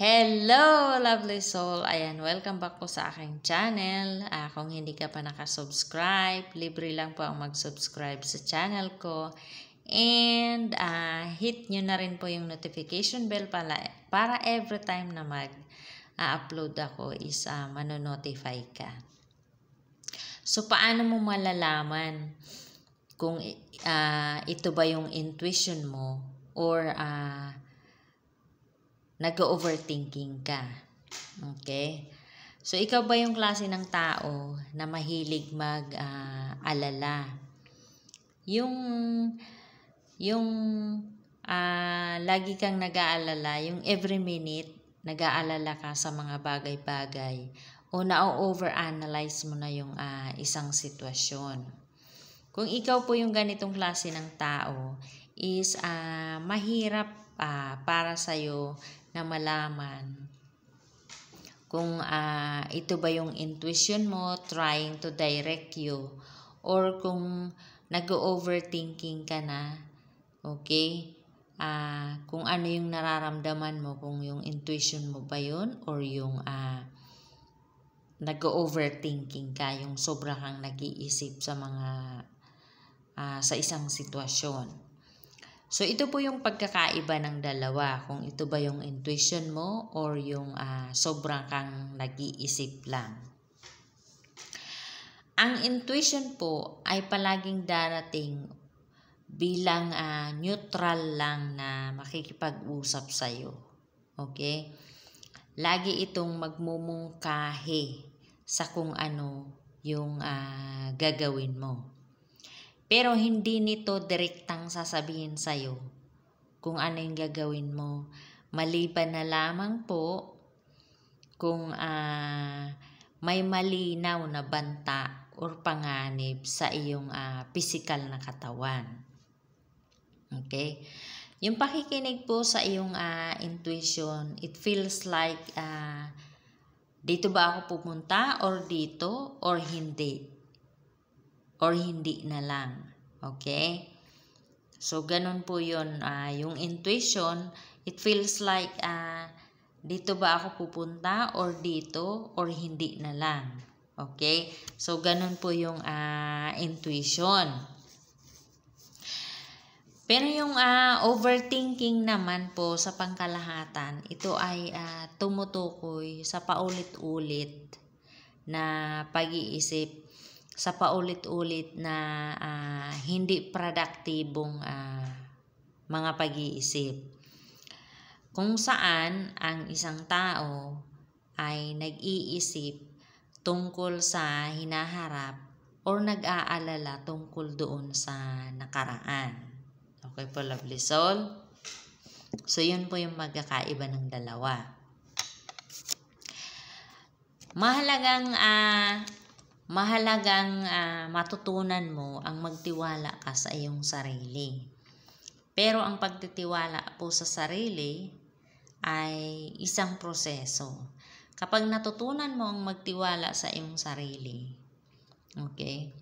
Hello, lovely soul! Ayan, welcome back po sa aking channel. Uh, kung hindi ka pa nakasubscribe, libre lang po ang mag-subscribe sa channel ko. And uh, hit nyo na rin po yung notification bell para, para every time na mag-upload ako is uh, manonotify ka. So, paano mo malalaman kung uh, ito ba yung intuition mo or uh, nag-overthinking ka. Okay? So, ikaw ba yung klase ng tao na mahilig mag-alala? Uh, yung, yung uh, lagi kang nag-aalala, yung every minute, nag-aalala ka sa mga bagay-bagay o na-overanalyze mo na yung uh, isang sitwasyon. Kung ikaw po yung ganitong klase ng tao, is uh, mahirap uh, para sa'yo na malaman kung uh, ito ba yung intuition mo trying to direct you or kung nag-overthinking ka na okay uh, kung ano yung nararamdaman mo kung yung intuition mo ba yun or yung uh, nag-overthinking ka yung sobra kang nag-iisip sa mga uh, sa isang sitwasyon So ito po yung pagkakaiba ng dalawa, kung ito ba yung intuition mo or yung uh, sobrang kang nag-iisip lang. Ang intuition po ay palaging darating bilang uh, neutral lang na makikipag-usap sa iyo. Okay? Lagi itong magmumungkahi sa kung ano yung uh, gagawin mo. Pero hindi nito direktang sasabihin sa iyo kung ano yung gagawin mo. Maliban na lamang po kung uh, may malinaw na banta or panganib sa iyong uh, ah, physical na katawan. Okay? Yung pakikinig po sa iyong uh, intuition, it feels like uh, dito ba ako pumunta or dito or hindi or hindi na lang. Okay? So, ganun po yun. Uh, yung intuition, it feels like uh, dito ba ako pupunta or dito or hindi na lang. Okay? So, ganun po yung uh, intuition. Pero yung uh, overthinking naman po sa pangkalahatan, ito ay uh, tumutukoy sa paulit-ulit na pag-iisip sa paulit-ulit na uh, hindi produktibong uh, ah, mga pag-iisip. Kung saan ang isang tao ay nag-iisip tungkol sa hinaharap or nag-aalala tungkol doon sa nakaraan. Okay po, lovely soul? So, yun po yung magkakaiba ng dalawa. Mahalagang uh, mahalagang uh, matutunan mo ang magtiwala ka sa iyong sarili. Pero ang pagtitiwala po sa sarili ay isang proseso. Kapag natutunan mo ang magtiwala sa iyong sarili, okay?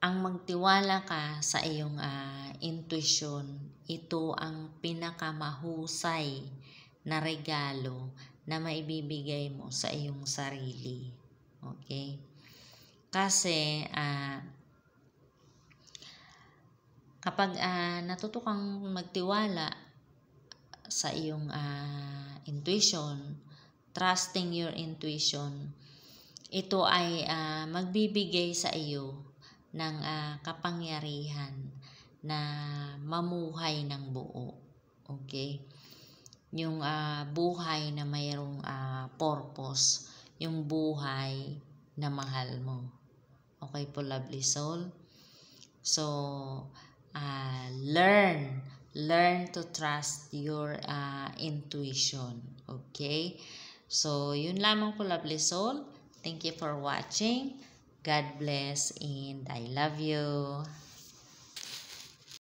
Ang magtiwala ka sa iyong uh, intuition, ito ang pinakamahusay na regalo na maibibigay mo sa iyong sarili. Okay? Kasi, ah, kapag uh, ah, natuto kang magtiwala sa iyong uh, intuition, trusting your intuition, ito ay uh, magbibigay sa iyo ng uh, kapangyarihan na mamuhay ng buo. Okay? yung uh, buhay na mayroong uh, purpose, yung buhay na mahal mo. Okay po, lovely soul? So, uh, learn. Learn to trust your uh, intuition. Okay? So, yun lamang po, lovely soul. Thank you for watching. God bless and I love you.